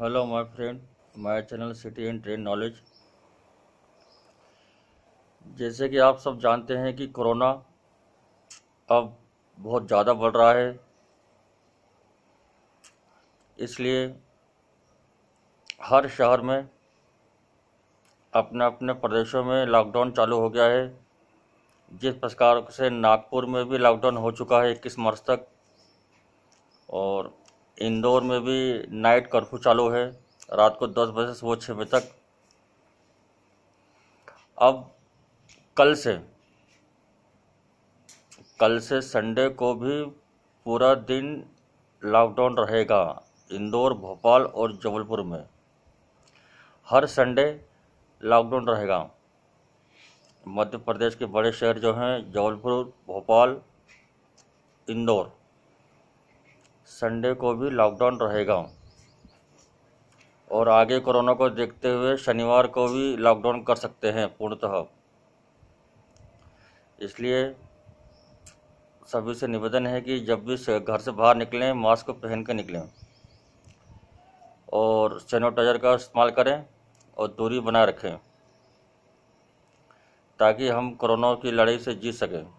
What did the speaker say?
hello my friend my channel city and train knowledge जैसे कि आप सब जानते हैं कि कोरोना अब बहुत ज़्यादा बढ़ रहा है इसलिए हर शहर में अपने अपने प्रदेशों में लॉकडाउन चालू हो गया है जिस प्रकार से नागपुर में भी लॉकडाउन हो चुका है इक्कीस मार्च तक और इंदौर में भी नाइट कर्फ्यू चालू है रात को दस बजे से वो छः बजे तक अब कल से कल से संडे को भी पूरा दिन लॉकडाउन रहेगा इंदौर भोपाल और जबलपुर में हर संडे लॉकडाउन रहेगा मध्य प्रदेश के बड़े शहर जो हैं जबलपुर भोपाल इंदौर संडे को भी लॉकडाउन रहेगा और आगे कोरोना को देखते हुए शनिवार को भी लॉकडाउन कर सकते हैं पूर्णतः इसलिए सभी से निवेदन है कि जब भी घर से बाहर निकलें मास्क पहन कर निकलें और सैनिटाइजर का इस्तेमाल करें और दूरी बनाए रखें ताकि हम कोरोना की लड़ाई से जीत सकें